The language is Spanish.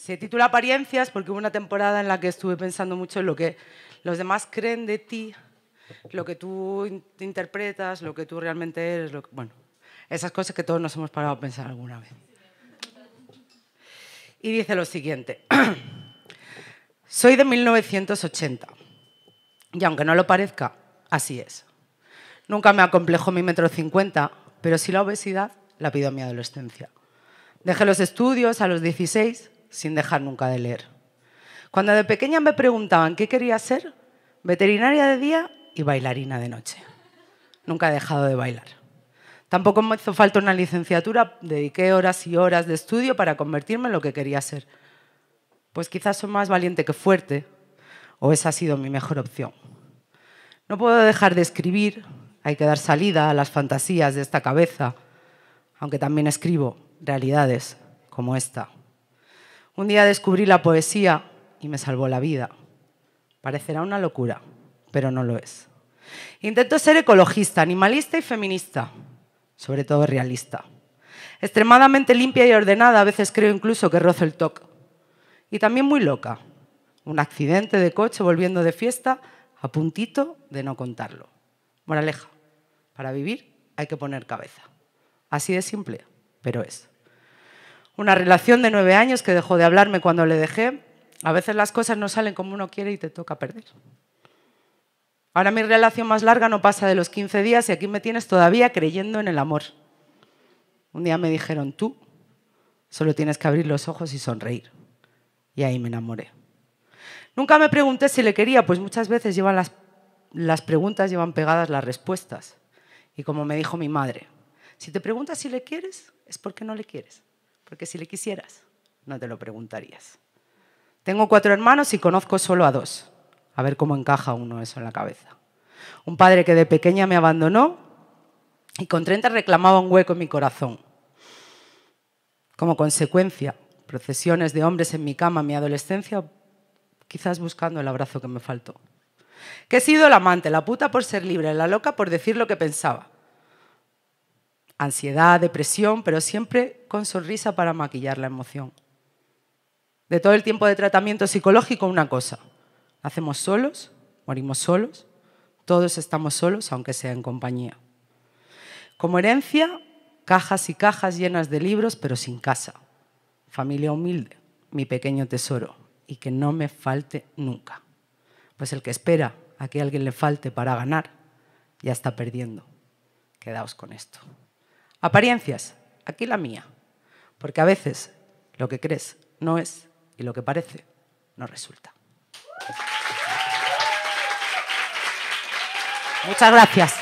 Se titula Apariencias porque hubo una temporada en la que estuve pensando mucho en lo que los demás creen de ti, lo que tú interpretas, lo que tú realmente eres, lo bueno, esas cosas que todos nos hemos parado a pensar alguna vez. Y dice lo siguiente, soy de 1980 y aunque no lo parezca, así es. Nunca me acomplejó mi metro cincuenta, pero sí la obesidad la pido a mi adolescencia. Dejé los estudios a los 16 sin dejar nunca de leer. Cuando de pequeña me preguntaban qué quería ser, veterinaria de día y bailarina de noche. Nunca he dejado de bailar. Tampoco me hizo falta una licenciatura, dediqué horas y horas de estudio para convertirme en lo que quería ser. Pues quizás soy más valiente que fuerte, o esa ha sido mi mejor opción. No puedo dejar de escribir, hay que dar salida a las fantasías de esta cabeza, aunque también escribo realidades como esta. Un día descubrí la poesía y me salvó la vida. Parecerá una locura, pero no lo es. Intento ser ecologista, animalista y feminista, sobre todo realista. Extremadamente limpia y ordenada, a veces creo incluso que rozo el toque. Y también muy loca. Un accidente de coche volviendo de fiesta a puntito de no contarlo. Moraleja, para vivir hay que poner cabeza. Así de simple, pero es. Una relación de nueve años que dejó de hablarme cuando le dejé. A veces las cosas no salen como uno quiere y te toca perder. Ahora mi relación más larga no pasa de los 15 días y aquí me tienes todavía creyendo en el amor. Un día me dijeron, tú solo tienes que abrir los ojos y sonreír. Y ahí me enamoré. Nunca me pregunté si le quería, pues muchas veces llevan las, las preguntas llevan pegadas las respuestas. Y como me dijo mi madre, si te preguntas si le quieres, es porque no le quieres porque si le quisieras, no te lo preguntarías. Tengo cuatro hermanos y conozco solo a dos. A ver cómo encaja uno eso en la cabeza. Un padre que de pequeña me abandonó y con 30 reclamaba un hueco en mi corazón. Como consecuencia, procesiones de hombres en mi cama en mi adolescencia, quizás buscando el abrazo que me faltó. Que he sido la amante, la puta por ser libre, la loca por decir lo que pensaba ansiedad, depresión, pero siempre con sonrisa para maquillar la emoción. De todo el tiempo de tratamiento psicológico, una cosa, hacemos solos, morimos solos, todos estamos solos, aunque sea en compañía. Como herencia, cajas y cajas llenas de libros, pero sin casa. Familia humilde, mi pequeño tesoro, y que no me falte nunca. Pues el que espera a que alguien le falte para ganar, ya está perdiendo. Quedaos con esto. Apariencias, aquí la mía, porque a veces lo que crees no es y lo que parece no resulta. Muchas gracias.